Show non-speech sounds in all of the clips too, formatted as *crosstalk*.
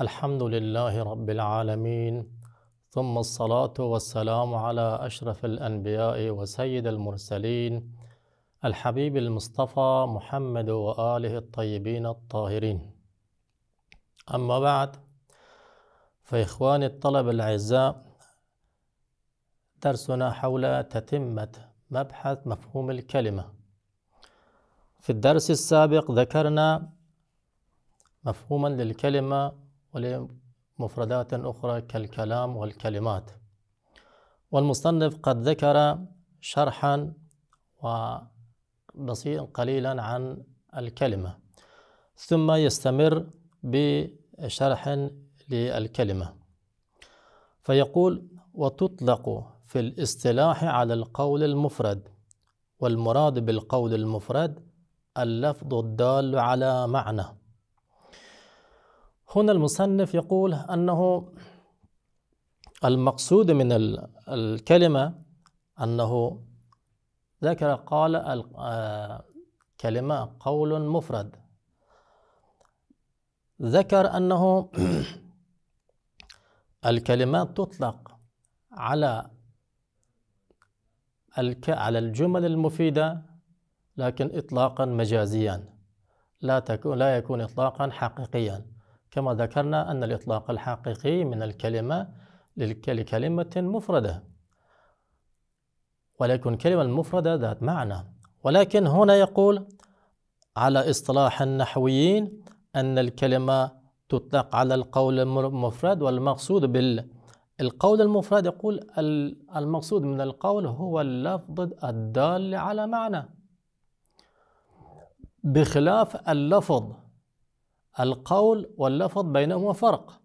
الحمد لله رب العالمين ثم الصلاة والسلام على أشرف الأنبياء وسيد المرسلين الحبيب المصطفى محمد وآله الطيبين الطاهرين أما بعد فإخواني الطلب الأعزاء درسنا حول تتمة مبحث مفهوم الكلمة في الدرس السابق ذكرنا مفهوما للكلمة ولمفردات أخرى كالكلام والكلمات والمصنف قد ذكر شرحا وبسيطا قليلا عن الكلمة ثم يستمر بشرح للكلمة فيقول وتطلق في الاصطلاح على القول المفرد والمراد بالقول المفرد اللفظ الدال على معنى هنا المصنف يقول أنه المقصود من الكلمة أنه ذكر قال آه، كلمة قول مفرد ذكر أنه *clears throat* الكلمات تطلق على على الجمل المفيدة لكن إطلاقا مجازيا لا تكون لا يكون إطلاقا حقيقيا كما ذكرنا أن الإطلاق الحقيقي من الكلمة لكلمة مفردة ولكن كلمة مفردة ذات معنى ولكن هنا يقول على اصطلاح النحويين أن الكلمة تطلق على القول المفرد والمقصود بالقول المفرد يقول المقصود من القول هو اللفظ الدال على معنى بخلاف اللفظ القول واللفظ بينهما فرق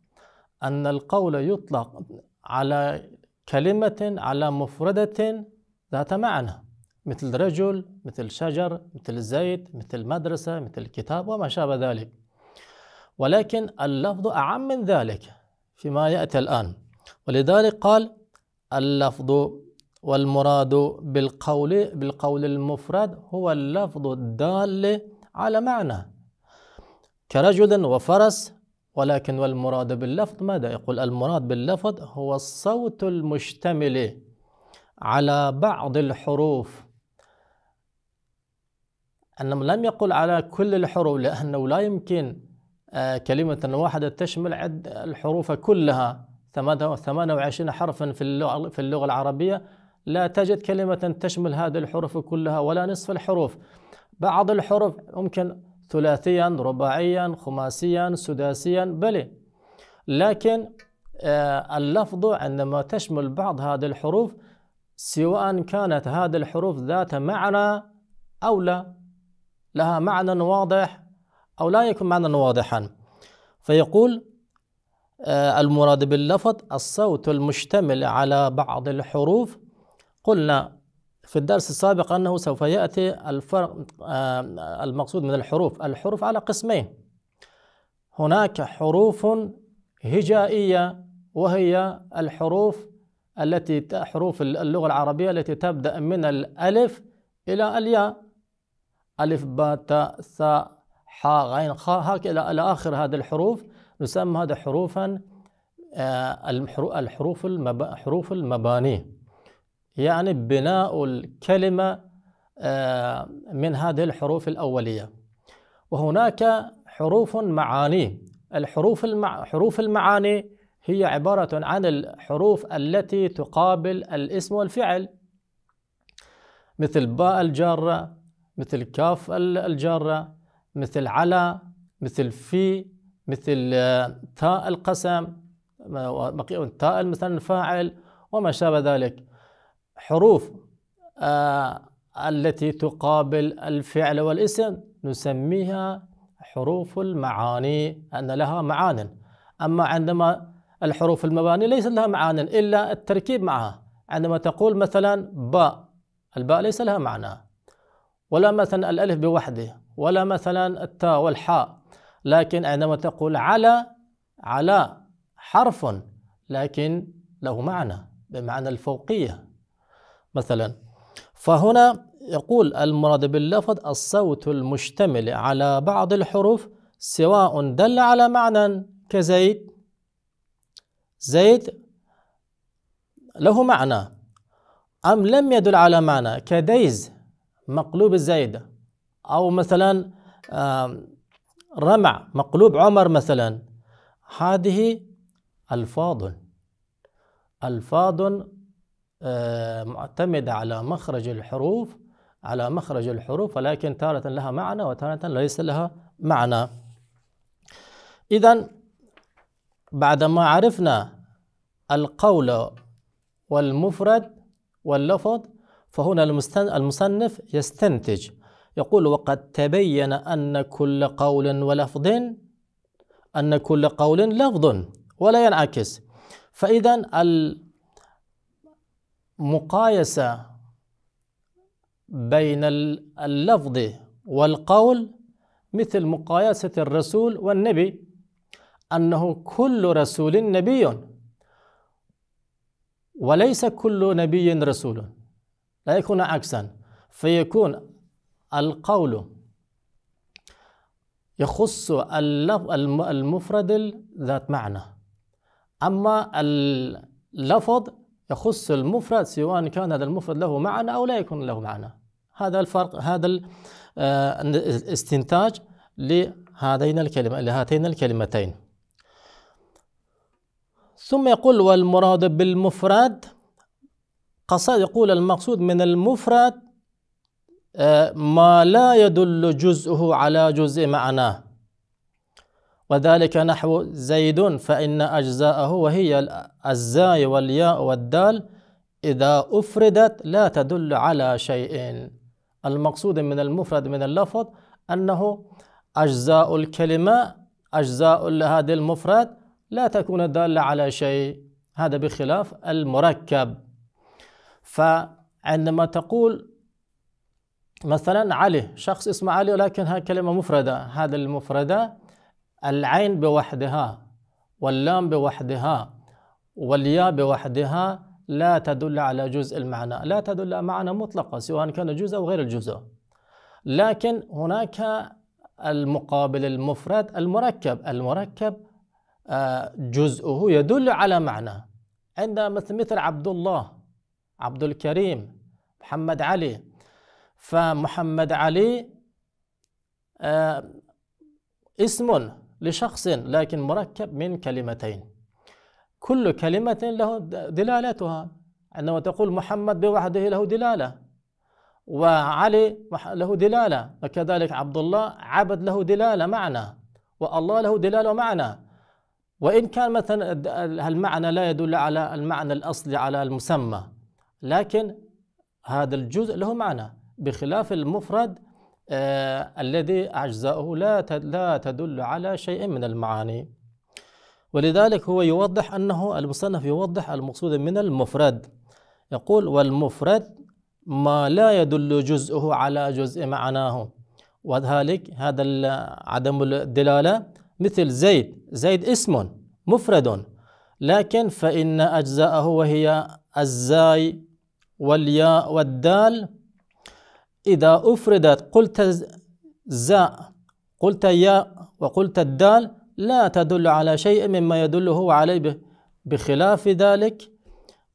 أن القول يطلق على كلمة على مفردة ذات معنى مثل رجل مثل شجر مثل زيت مثل مدرسة مثل كتاب وما شابه ذلك ولكن اللفظ أعم من ذلك فيما يأتي الآن ولذلك قال اللفظ والمراد بالقول بالقول المفرد هو اللفظ الدال على معنى كرجل وفرس ولكن والمراد باللفظ ماذا يقول المراد باللفظ هو الصوت المشتمل على بعض الحروف أنه لم يقل على كل الحروف لأنه لا يمكن آه، كلمة واحدة تشمل عد الحروف كلها 28 حرفا في اللغة, العربية لا تجد كلمة تشمل هذه الحروف كلها ولا نصف الحروف بعض الحروف ممكن ثلاثيا رباعيا خماسيا سداسيا بلى لكن آه، اللفظ عندما تشمل بعض هذه الحروف سواء كانت هذه الحروف ذات معنى أو لا لها معنى واضح أو لا يكون معنى واضحا فيقول آه، المراد باللفظ الصوت المشتمل على بعض الحروف قلنا في الدرس السابق أنه سوف يأتي الفرق آه، المقصود من الحروف الحروف على قسمين هناك حروف هجائية وهي الحروف التي حروف اللغة العربية التي تبدأ من الألف إلى الياء ألف باء تاء ثاء حاء غين خاء هكذا إلى آخر هذه الحروف نسمى هذا حروفا آه، الحروف حروف المباني يعني بناء الكلمة آه، من هذه الحروف الأولية وهناك حروف معاني الحروف المع... حروف المعاني هي عبارة عن الحروف التي تقابل الاسم والفعل مثل باء الجارة مثل كاف الجارة مثل على مثل في مثل آه، تاء القسم آه، تاء مثلا الفاعل وما شابه ذلك حروف آه، التي تقابل الفعل والاسم نسميها حروف المعاني أن لها معان أما عندما الحروف المباني ليس لها معان إلا التركيب معها عندما تقول مثلا باء الباء ليس لها معنى ولا مثلا الألف بوحده ولا مثلا التاء والحاء لكن عندما تقول على على حرف لكن له معنى بمعنى الفوقيه مثلا فهنا يقول المراد باللفظ الصوت المشتمل على بعض الحروف سواء دل على معنى كزيد زيد له معنى أم لم يدل على معنى كديز مقلوب الزيد أو مثلا رمع مقلوب عمر مثلا هذه ألفاظ ألفاظ آه، معتمدة على مخرج الحروف على مخرج الحروف ولكن تارة لها معنى وتارة ليس لها معنى إذا بعدما عرفنا القول والمفرد واللفظ فهنا المصنف يستنتج يقول وقد تبين أن كل قول ولفظ أن كل قول لفظ ولا ينعكس فإذا مقايسة بين اللفظ والقول مثل مقايسة الرسول والنبي أنه كل رسول نبي وليس كل نبي رسول لا يكون عكسا فيكون القول يخص المفرد ذات معنى أما اللفظ يخص المفرد سواء كان هذا المفرد له معنى أو لا يكون له معنى هذا الفرق هذا آه، الاستنتاج لهذين الكلمة لهاتين الكلمتين ثم يقول والمراد بالمفرد قصد يقول المقصود من المفرد آه، ما لا يدل جزءه على جزء معناه وذلك نحو زيد فإن أجزاءه وهي الزاي والياء والدال إذا أفردت لا تدل على شيء المقصود من المفرد من اللفظ أنه أجزاء الكلمة أجزاء لهذه المفرد لا تكون دالة على شيء هذا بخلاف المركب فعندما تقول مثلا علي شخص اسمه علي ولكنها كلمة مفردة هذا المفردة العين بوحدها واللام بوحدها والياء بوحدها لا تدل على جزء المعنى لا تدل على معنى مطلقة سواء كان جزء أو غير الجزء لكن هناك المقابل المفرد المركب المركب آه، جزءه يدل على معنى عندنا مثل مثل عبد الله عبد الكريم محمد علي فمحمد علي آه، اسم لشخص لكن مركب من كلمتين كل كلمة له دلالتها عندما تقول محمد بوحده له دلالة وعلي له دلالة وكذلك عبد الله عبد له دلالة معنى والله له دلالة معنى وإن كان مثلا المعنى لا يدل على المعنى الأصلي على المسمى لكن هذا الجزء له معنى بخلاف المفرد آه، الذي أجزاؤه لا لا تدل على شيء من المعاني ولذلك هو يوضح أنه المصنف يوضح المقصود من المفرد يقول والمفرد ما لا يدل جزءه على جزء معناه وذلك هذا عدم الدلالة مثل زيد زيد اسم مفرد لكن فإن أجزاءه وهي الزاي والياء والدال إذا أفردت قلت زاء قلت ياء وقلت الدال لا تدل على شيء مما يدل هو عليه بخلاف ذلك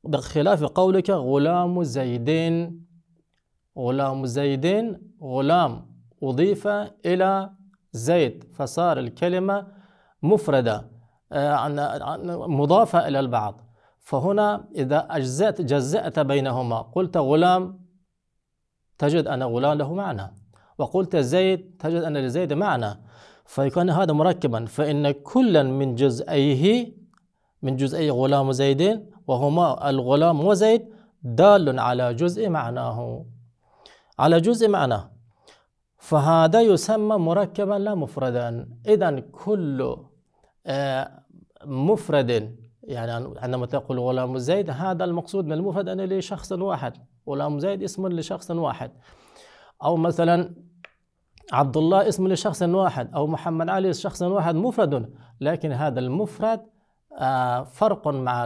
بخلاف قولك غلام زيدين غلام زيدين غلام أضيف إلى زيد فصار الكلمة مفردة آه، مضافة إلى البعض فهنا إذا أجزأت جزأت بينهما قلت غلام تجد أن غلام له معنى وقلت زيد تجد أن لزيد معنى فيكون هذا مركبا فإن كلا من جزئيه من جزئي غلام زيد وهما الغلام وزيد دال على جزء معناه على جزء معناه فهذا يسمى مركبا لا مفردا إذا كل آه، مفرد يعني عندما تقول غلام زيد هذا المقصود من المفرد أن لشخص واحد غلام زيد اسم لشخص واحد أو مثلا عبد الله اسم لشخص واحد أو محمد علي شخص واحد مفرد لكن هذا المفرد آه، فرق مع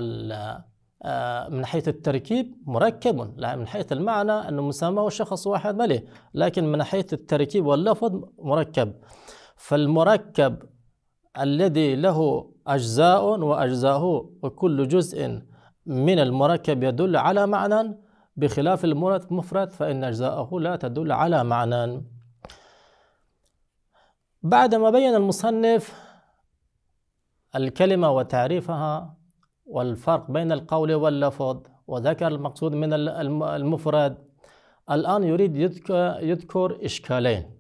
آه، من حيث التركيب مركب لا من حيث المعنى أنه مسماه شخص واحد ملي لكن من حيث التركيب واللفظ مركب فالمركب الذي له أجزاء وأجزاؤه وكل جزء من المركب يدل على معنى بخلاف المفرد فإن أجزاءه لا تدل على معنى بعدما بين المصنف الكلمة وتعريفها والفرق بين القول واللفظ وذكر المقصود من المفرد الآن يريد يذكر إشكالين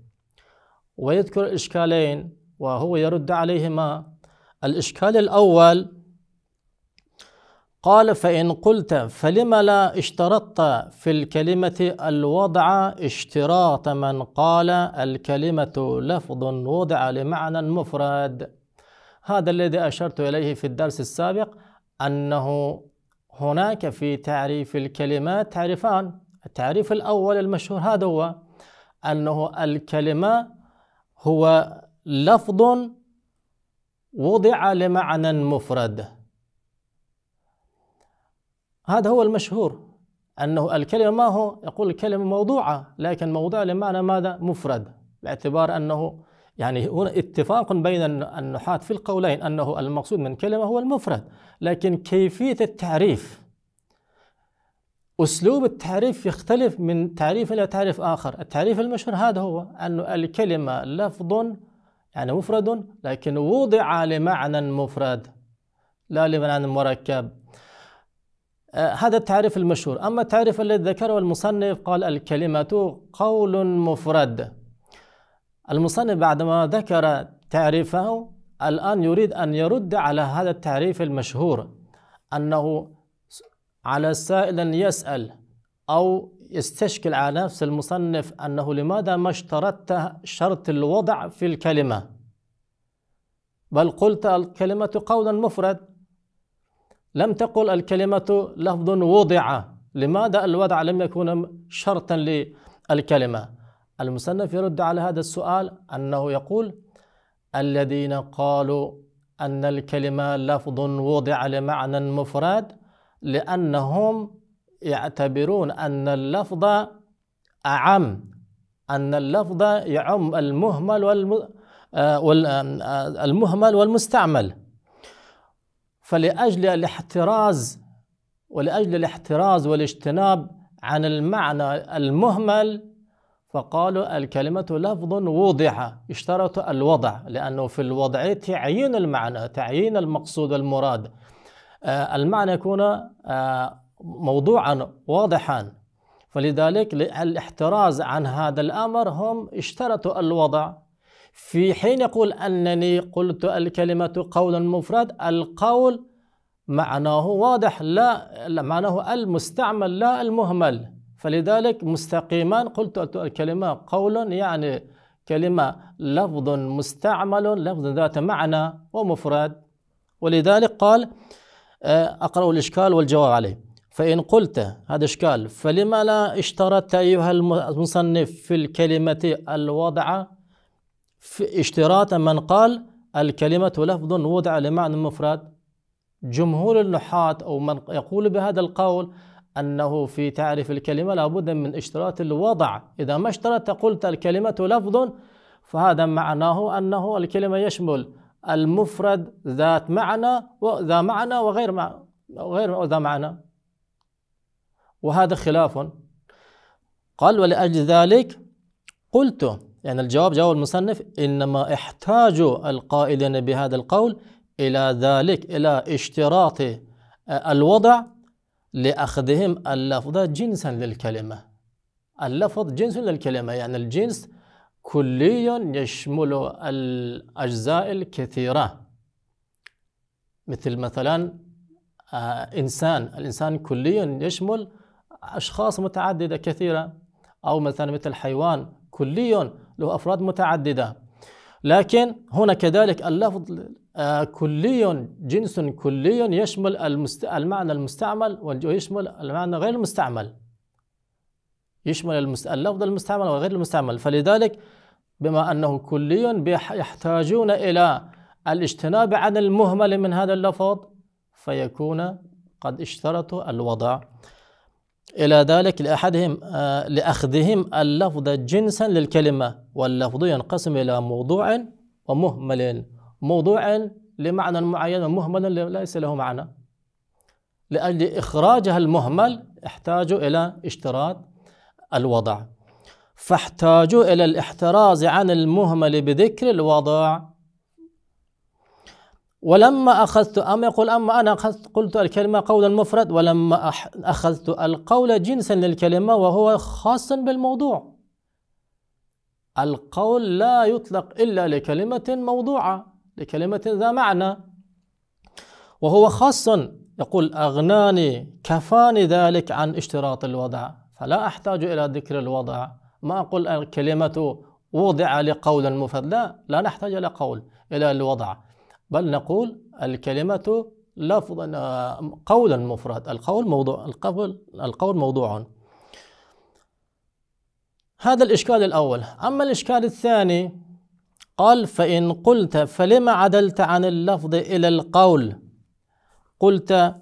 ويذكر إشكالين وهو يرد عليهما الإشكال الأول قال فإن قلت فلم لا اشترطت في الكلمة الوضع اشتراط من قال الكلمة لفظ وضع لمعنى مفرد هذا الذي أشرت إليه في الدرس السابق أنه هناك في تعريف الكلمات تعريفان التعريف الأول المشهور هذا هو أنه الكلمة هو لفظ وضع لمعنى مفرد هذا هو المشهور أنه الكلمة ما هو يقول الكلمة موضوعة لكن موضوع لمعنى ماذا مفرد باعتبار أنه يعني هنا اتفاق بين النحاة في القولين أنه المقصود من كلمة هو المفرد لكن كيفية التعريف أسلوب التعريف يختلف من تعريف إلى تعريف آخر التعريف المشهور هذا هو أن الكلمة لفظ يعني مفرد لكن وضع لمعنى مفرد لا لمعنى مركب آه، هذا التعريف المشهور أما التعريف الذي ذكره المصنف قال الكلمة قول مفرد المصنف بعدما ذكر تعريفه الآن يريد أن يرد على هذا التعريف المشهور أنه على سائل أن يسأل أو يستشكل على نفس المصنف أنه لماذا ما اشترطت شرط الوضع في الكلمة بل قلت الكلمة قولا مفرد لم تقل الكلمة لفظ وضع لماذا الوضع لم يكن شرطا للكلمة المصنف يرد على هذا السؤال أنه يقول الذين قالوا أن الكلمة لفظ وضع لمعنى مفرد لأنهم يعتبرون أن اللفظ أعم أن اللفظ يعم المهمل والمهمل آه، آه، والمستعمل فلأجل الاحتراز ولأجل الاحتراز والاجتناب عن المعنى المهمل فقالوا الكلمة لفظ وضع اشترط الوضع لأنه في الوضع تعيين المعنى تعيين المقصود المراد آه، المعنى يكون آه، موضوعا واضحا فلذلك للاحتراز عن هذا الأمر هم اشترطوا الوضع في حين يقول أنني قلت الكلمة قولا مفرد القول معناه واضح لا معناه المستعمل لا المهمل فلذلك مستقيما قلت الكلمة قولا يعني كلمة لفظ مستعمل لفظ ذات معنى ومفرد ولذلك قال آه، أقرأ الإشكال والجواب عليه فإن قلت هذا إشكال فلما لا اشترطت أيها المصنف في الكلمة الوضع اشتراط من قال الكلمة لفظ وضع لمعنى مفرد جمهور النحاة أو من يقول بهذا القول أنه في تعريف الكلمة لابد من اشتراط الوضع إذا ما اشترطت قلت الكلمة لفظ فهذا معناه أنه الكلمة يشمل المفرد ذات معنى وذا معنى وغير معنى وغير ذا معنى وهذا خلاف قال ولأجل ذلك قلت يعني الجواب جواب المصنف إنما احتاج القائلين بهذا القول إلى ذلك إلى اشتراط آه، الوضع لأخذهم اللفظ جنسا للكلمة اللفظ جنس للكلمة يعني الجنس كلي يشمل الأجزاء الكثيرة مثل مثلا آه، إنسان الإنسان كلي يشمل أشخاص متعددة كثيرة أو مثلا مثل حيوان كلي له أفراد متعددة لكن هنا كذلك اللفظ آه، كلي جنس كلي يشمل المست... المعنى المستعمل ويشمل المعنى غير المستعمل يشمل المست... اللفظ المستعمل وغير المستعمل فلذلك بما أنه كلي يحتاجون إلى الاجتناب عن المهمل من هذا اللفظ فيكون قد اشترطوا الوضع إلى ذلك لأحدهم آه، لأخذهم اللفظ جنسا للكلمة واللفظ ينقسم إلى موضوع ومهمل موضوع لمعنى معين ومهمل ليس له معنى لأجل إخراجها المهمل احتاجوا إلى اشتراط الوضع فاحتاجوا إلى الاحتراز عن المهمل بذكر الوضع ولما أخذت أم يقول أما أنا أخذت قلت الكلمة قولا مفرد ولما أخذت القول جنسا للكلمة وهو خاص بالموضوع القول لا يطلق إلا لكلمة موضوعة لكلمة ذا معنى وهو خاص يقول أغناني كفاني ذلك عن اشتراط الوضع فلا أحتاج إلى ذكر الوضع ما أقول الكلمة وضع لقول مفرد لا لا نحتاج إلى قول إلى الوضع بل نقول الكلمة لفظا آه، قولا مفرد القول موضوع القول القول موضوع هذا الإشكال الأول أما الإشكال الثاني قال فإن قلت فلما عدلت عن اللفظ إلى القول قلت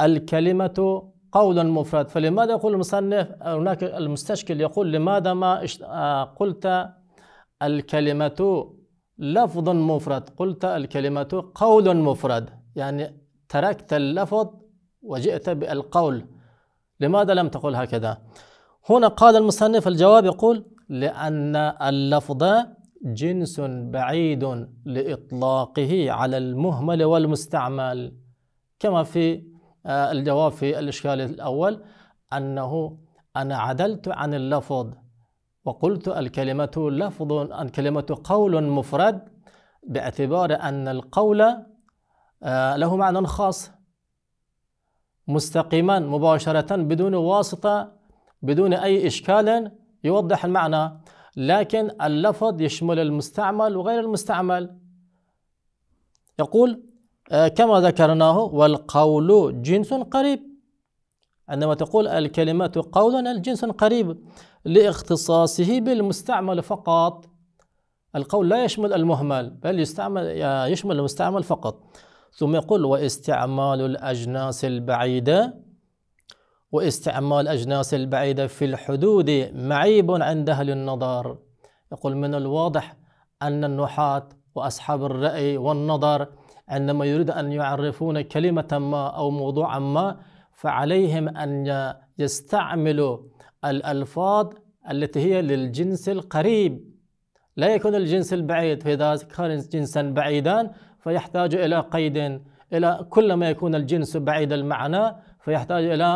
الكلمة قولا مفرد فلماذا يقول المصنف هناك المستشكل يقول لماذا ما آه، قلت الكلمة لفظ مفرد قلت الكلمة قول مفرد يعني تركت اللفظ وجئت بالقول لماذا لم تقل هكذا هنا قال المصنف الجواب يقول لأن اللفظ جنس بعيد لإطلاقه على المهمل والمستعمل كما في آه، الجواب في الإشكال الأول أنه أنا عدلت عن اللفظ وقلت الكلمة لفظ الكلمة قول مفرد باعتبار أن القول آه، له معنى خاص مستقيما مباشرة بدون واسطة بدون أي إشكال يوضح المعنى لكن اللفظ يشمل المستعمل وغير المستعمل يقول آه، كما ذكرناه والقول جنس قريب عندما تقول الكلمات قولا الجنس قريب لاختصاصه بالمستعمل فقط القول لا يشمل المهمل بل يستعمل يشمل المستعمل فقط ثم يقول واستعمال الأجناس البعيدة واستعمال الأجناس البعيدة في الحدود معيب عند أهل النظر يقول من الواضح أن النحاة وأصحاب الرأي والنظر عندما يريد أن يعرفون كلمة ما أو موضوعا ما فعليهم أن يستعملوا الألفاظ التي هي للجنس القريب لا يكون الجنس البعيد فإذا كان جنسا بعيدا فيحتاج إلى قيد إلى كلما يكون الجنس بعيد المعنى فيحتاج إلى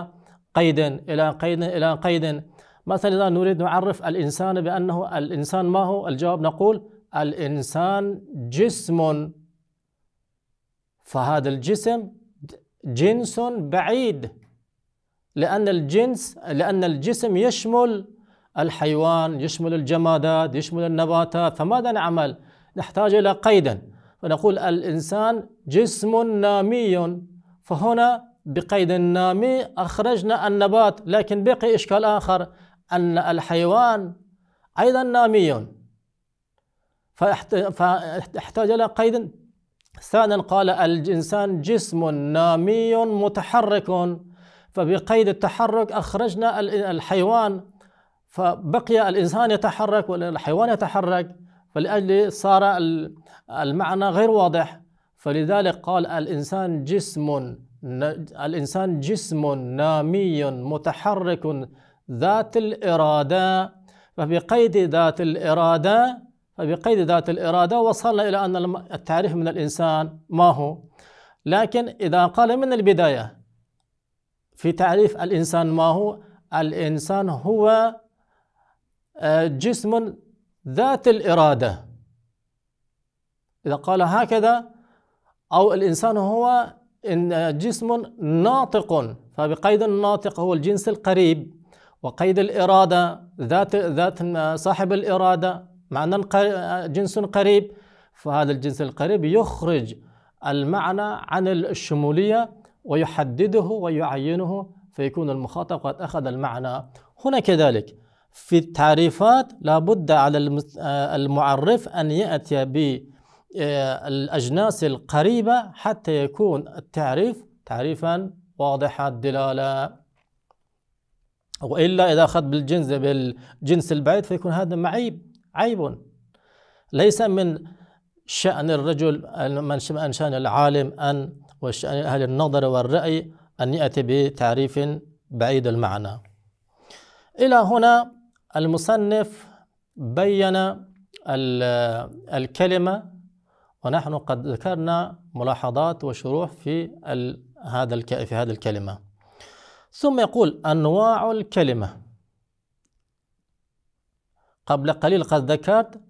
قيد إلى قيد إلى قيد مثلا إذا نريد نعرف الإنسان بأنه الإنسان ما هو الجواب نقول الإنسان جسم فهذا الجسم جنس بعيد لأن الجنس لأن الجسم يشمل الحيوان يشمل الجمادات يشمل النباتات فماذا نعمل؟ نحتاج إلى قيدا فنقول الإنسان جسم نامي فهنا بقيد النامي أخرجنا النبات لكن بقي إشكال آخر أن الحيوان أيضا نامي فاحتاج إلى قيد ثانيا قال الإنسان جسم نامي متحرك فبقيد التحرك أخرجنا الحيوان فبقي الإنسان يتحرك والحيوان يتحرك فلأجل صار المعنى غير واضح فلذلك قال الإنسان جسم الإنسان جسم نامي متحرك ذات الإرادة فبقيد ذات الإرادة فبقيد ذات الإرادة وصلنا إلى أن التعريف من الإنسان ما هو لكن إذا قال من البداية في تعريف الإنسان ما هو الإنسان هو آه، جسم ذات الإرادة إذا قال هكذا أو الإنسان هو إن جسم ناطق فبقيد الناطق هو الجنس القريب وقيد الإرادة ذات ذات صاحب الإرادة معنى جنس قريب فهذا الجنس القريب يخرج المعنى عن الشمولية ويحدده ويعينه فيكون المخاطب قد أخذ المعنى هنا كذلك في التعريفات لابد على آه، المعرف أن يأتي بالأجناس آه، القريبة حتى يكون التعريف تعريفا واضح الدلالة وإلا إذا أخذ بالجنس بالجنس البعيد فيكون هذا معيب عيب ليس من شأن الرجل من شأن العالم أن وشأن أهل النظر والرأي أن يأتي بتعريف بعيد المعنى إلى هنا المصنف بين الكلمة ونحن قد ذكرنا ملاحظات وشروح في هذا في هذه الكلمة ثم يقول أنواع الكلمة قبل قليل قد ذكرت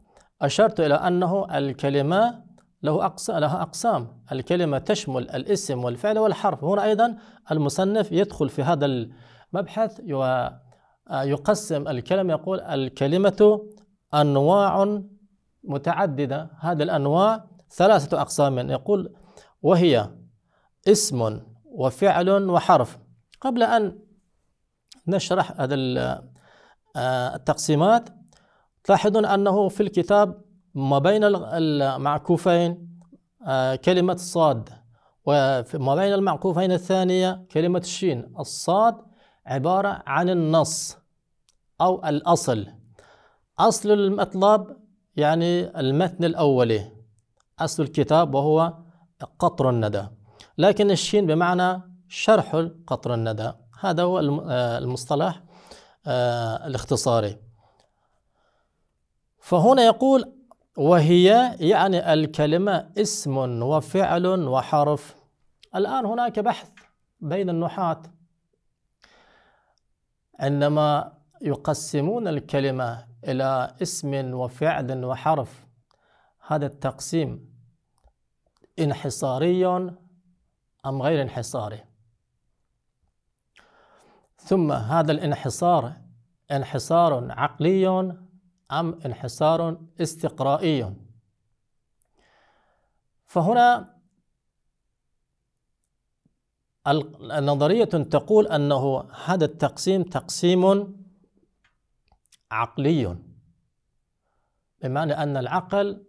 أشرت إلى أنه الكلمة له أقسام لها أقسام الكلمة تشمل الاسم والفعل والحرف هنا أيضا المصنف يدخل في هذا المبحث ويقسم آه، الكلمة يقول الكلمة أنواع متعددة هذه الأنواع ثلاثة أقسام يقول وهي اسم وفعل وحرف قبل أن نشرح هذا آه، التقسيمات تلاحظون أنه في الكتاب ما بين المعكوفين آه، كلمة صاد وما بين المعكوفين الثانية كلمة الشين الصاد عبارة عن النص أو الأصل أصل المطلب يعني المتن الأولي أصل الكتاب وهو قطر الندى لكن الشين بمعنى شرح قطر الندى هذا هو آه، المصطلح آه، الاختصاري فهنا يقول وهي يعني الكلمة اسم وفعل وحرف الآن هناك بحث بين النحاة عندما يقسمون الكلمة إلى اسم وفعل وحرف هذا التقسيم انحصاري أم غير انحصاري ثم هذا الانحصار انحصار عقلي أم انحسار استقرائي فهنا النظرية تقول أنه هذا التقسيم تقسيم عقلي بمعنى أن العقل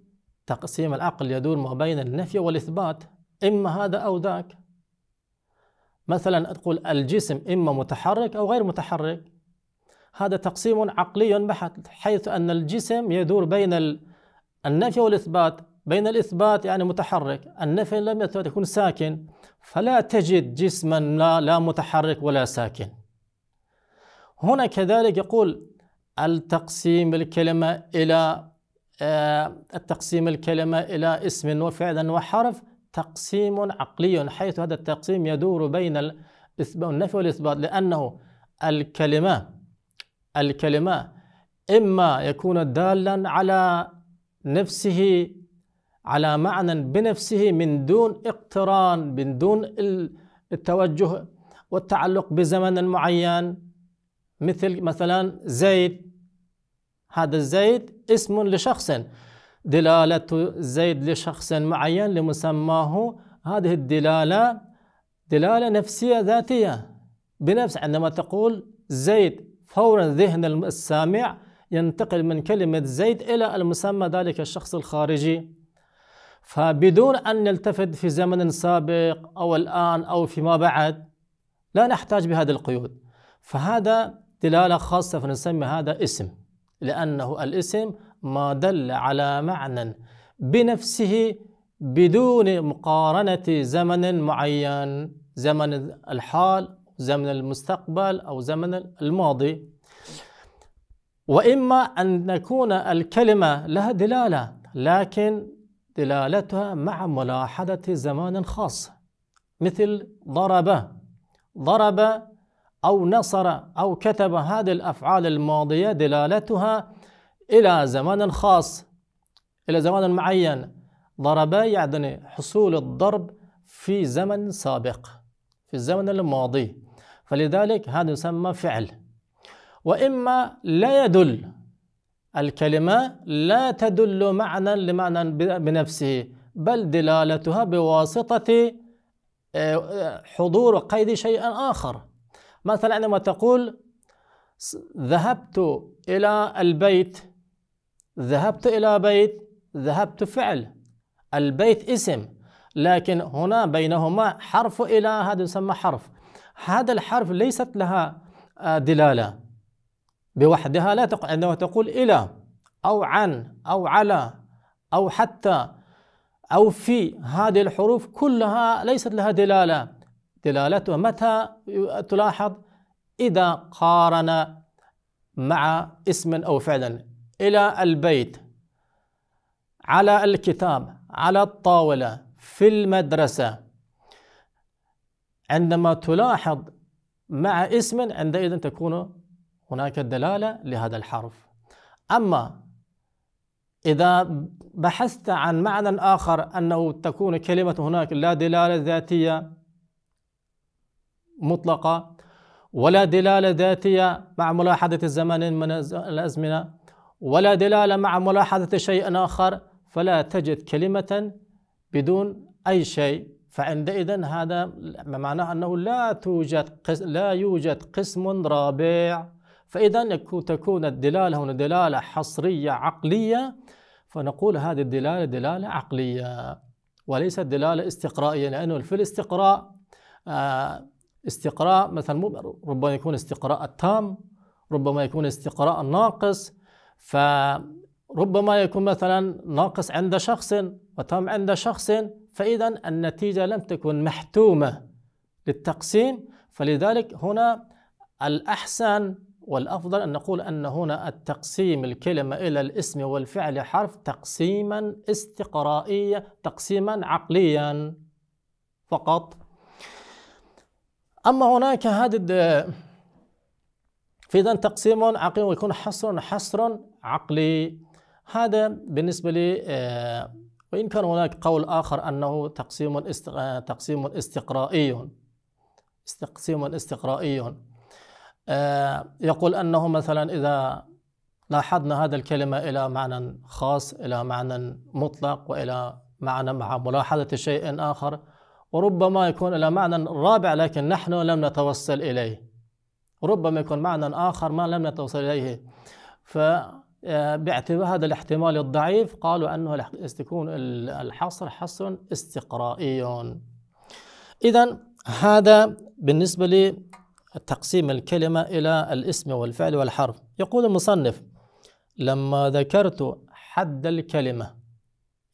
تقسيم العقل يدور ما بين النفي والإثبات إما هذا أو ذاك مثلا تقول الجسم إما متحرك أو غير متحرك هذا تقسيم عقلي بحت حيث أن الجسم يدور بين النفي والإثبات بين الإثبات يعني متحرك النفي لم يثبت يكون ساكن فلا تجد جسما لا, لا متحرك ولا ساكن هنا كذلك يقول التقسيم الكلمة إلى آه، التقسيم الكلمة إلى اسم وفعل وحرف تقسيم عقلي حيث هذا التقسيم يدور بين النفي والإثبات لأنه الكلمة الكلمة إما يكون دالا على نفسه على معنى بنفسه من دون اقتران من دون التوجه والتعلق بزمن معين مثل مثلا زيد هذا الزيد اسم لشخص دلالة زيد لشخص معين لمسماه هذه الدلالة دلالة نفسية ذاتية بنفس عندما تقول زيد فورا ذهن السامع ينتقل من كلمة زيد إلى المسمى ذلك الشخص الخارجي فبدون أن نلتفت في زمن سابق أو الآن أو فيما بعد لا نحتاج بهذه القيود فهذا دلالة خاصة فنسمي هذا اسم لأنه الاسم ما دل على معنى بنفسه بدون مقارنة زمن معين زمن الحال زمن المستقبل أو زمن الماضي وإما أن نكون الكلمة لها دلالة لكن دلالتها مع ملاحظة زمان خاص مثل ضرب ضرب أو نصر أو كتب هذه الأفعال الماضية دلالتها إلى زمان خاص إلى زمان معين ضرب يعني حصول الضرب في زمن سابق في الزمن الماضي فلذلك هذا يسمى فعل وإما لا يدل الكلمة لا تدل معنى لمعنى بنفسه بل دلالتها بواسطة آه، حضور قيد شيء آخر مثلا عندما تقول ذهبت إلى البيت ذهبت إلى بيت ذهبت فعل البيت اسم لكن هنا بينهما حرف إلى هذا يسمى حرف هذا الحرف ليست لها آه، دلالة بوحدها لا تقول عندما تقول إلى أو عن أو على أو حتى أو في هذه الحروف كلها ليست لها دلالة دلالتها متى تلاحظ إذا قارن مع اسم أو فعلا إلى البيت على الكتاب على الطاولة في المدرسة عندما تلاحظ مع اسم عندئذ تكون هناك دلالة لهذا الحرف أما إذا بحثت عن معنى آخر أنه تكون كلمة هناك لا دلالة ذاتية مطلقة ولا دلالة ذاتية مع ملاحظة الزمان من الأزمنة ولا دلالة مع ملاحظة شيء آخر فلا تجد كلمة بدون أي شيء فعندئذ هذا معناه أنه لا توجد قسم لا يوجد قسم رابع فإذا تكون الدلالة هنا دلالة حصرية عقلية فنقول هذه الدلالة دلالة عقلية وليست دلالة استقرائية لأنه في الاستقراء آه، استقراء مثلا ربما يكون استقراء التام ربما يكون استقراء ناقص ف ربما يكون مثلا ناقص عند شخص وتم عند شخص فإذا النتيجة لم تكن محتومة للتقسيم فلذلك هنا الأحسن والأفضل أن نقول أن هنا التقسيم الكلمة إلى الاسم والفعل حرف تقسيما استقرائيا تقسيما عقليا فقط أما هناك هذا فإذا تقسيم عقلي ويكون حصر حصر عقلي هذا بالنسبة لي آه، وإن كان هناك قول آخر أنه تقسيم آه، تقسيم استقرائي تقسيم استقرائي آه، يقول أنه مثلا إذا لاحظنا هذا الكلمة إلى معنى خاص إلى معنى مطلق وإلى معنى مع ملاحظة شيء آخر وربما يكون إلى معنى رابع لكن نحن لم نتوصل إليه ربما يكون معنى آخر ما لم نتوصل إليه ف آه، باعتبار هذا الاحتمال الضعيف قالوا أنه يكون الحصر حصر استقرائي إذا هذا بالنسبة لتقسيم الكلمة إلى الاسم والفعل والحرف يقول المصنف لما ذكرت حد الكلمة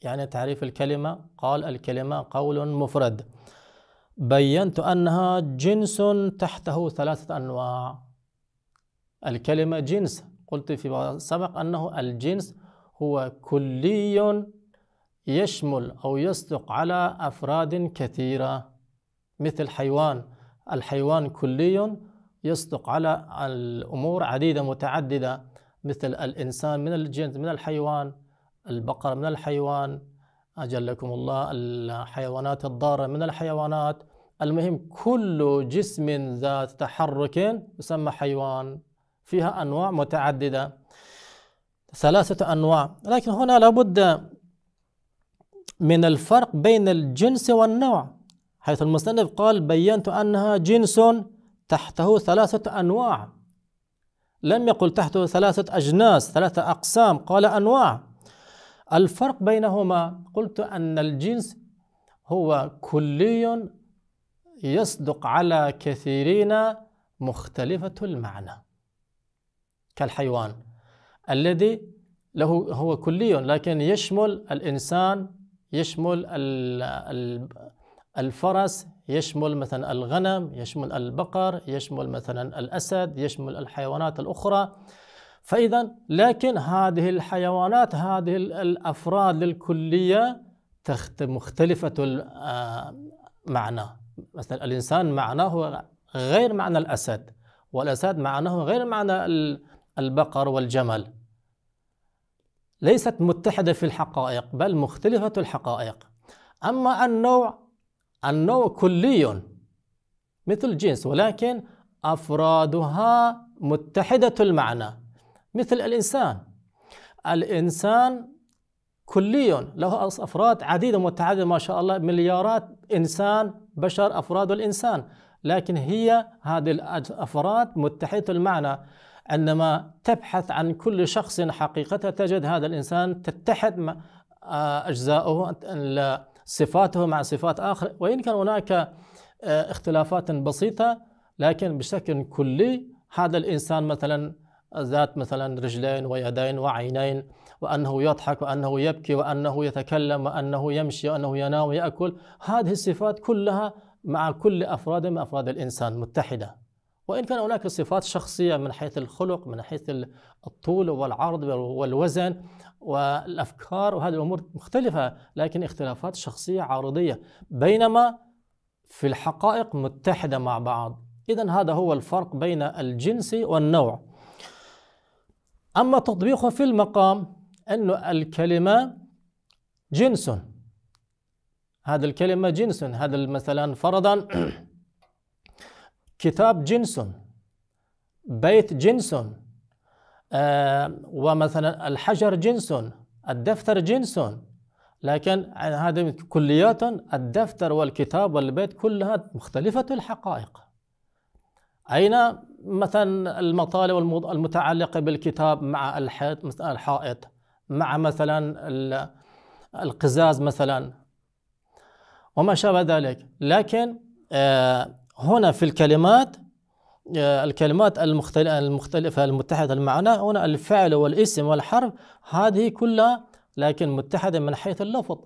يعني تعريف الكلمة قال الكلمة قول مفرد بينت أنها جنس تحته ثلاثة أنواع الكلمة جنس قلت فيما سبق أنه الجنس هو كلي يشمل أو يصدق على أفراد كثيرة مثل حيوان الحيوان كلي يصدق على الأمور عديدة متعددة مثل الإنسان من الجنس من الحيوان البقر من الحيوان أجلكم الله الحيوانات الضارة من الحيوانات المهم كل جسم ذات تحرك يسمى حيوان فيها أنواع متعددة ثلاثة أنواع لكن هنا لابد من الفرق بين الجنس والنوع حيث المصنف قال بينت أنها جنس تحته ثلاثة أنواع لم يقل تحته ثلاثة أجناس ثلاثة أقسام قال أنواع الفرق بينهما قلت أن الجنس هو كلي يصدق على كثيرين مختلفة المعنى كالحيوان الذي له هو كلي لكن يشمل الإنسان يشمل الفرس يشمل مثلا الغنم يشمل البقر يشمل مثلا الأسد يشمل الحيوانات الأخرى فإذا لكن هذه الحيوانات هذه الأفراد للكلية مختلفة المعنى آه، مثلا الإنسان معناه غير معنى الأسد والأسد معناه غير معنى البقر والجمل ليست متحدة في الحقائق بل مختلفة الحقائق أما النوع النوع كلي مثل الجنس ولكن أفرادها متحدة المعنى مثل الإنسان الإنسان كلي له أفراد عديدة متعددة ما شاء الله مليارات إنسان بشر أفراد الإنسان لكن هي هذه الأفراد متحدة المعنى عندما تبحث عن كل شخص حقيقة تجد هذا الإنسان تتحد آه، أجزاؤه صفاته مع صفات آخر وإن كان هناك آه، اختلافات بسيطة لكن بشكل كلي هذا الإنسان مثلا ذات مثلا رجلين ويدين وعينين وأنه يضحك وأنه يبكي وأنه يتكلم وأنه يمشي وأنه ينام ويأكل هذه الصفات كلها مع كل أفراد من أفراد الإنسان متحدة وإن كان هناك صفات شخصية من حيث الخلق من حيث الطول والعرض والوزن والأفكار وهذه الأمور مختلفة لكن اختلافات شخصية عارضية بينما في الحقائق متحدة مع بعض إذا هذا هو الفرق بين الجنس والنوع أما تطبيقه في المقام أن الكلمة جنس هذا الكلمة جنس هذا مثلا فرضا *clears throat* كتاب جنسون بيت جنسون آه ومثلا الحجر جنسون الدفتر جنسون لكن هذه كليات الدفتر والكتاب والبيت كلها مختلفة الحقائق أين مثلا المطالب المتعلقة بالكتاب مع الحائط الحائط مع مثلا القزاز مثلا وما شابه ذلك لكن آه هنا في الكلمات آه، الكلمات المختلفة المتحدة المعنى هنا الفعل والاسم والحرف هذه كلها لكن متحدة من حيث اللفظ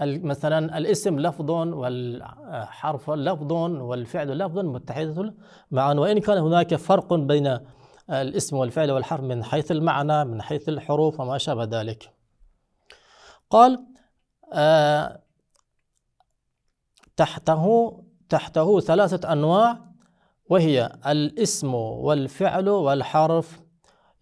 مثلا الاسم لفظ والحرف لفظ والفعل لفظ متحدة معا وإن كان هناك فرق بين الاسم والفعل والحرف من حيث المعنى من حيث الحروف وما شابه ذلك قال آه تحته تحته ثلاثة أنواع وهي الاسم والفعل والحرف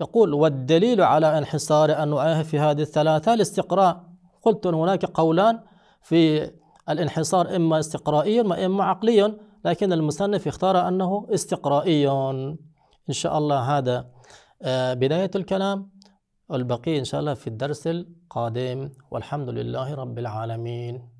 يقول والدليل على انحصار أنواعها في هذه الثلاثة الاستقراء قلت هناك قولان في الانحصار إما استقرائي وإما عقلي لكن المصنف اختار أنه استقرائي إن شاء الله هذا آه، بداية الكلام والبقية إن شاء الله في الدرس القادم والحمد لله رب العالمين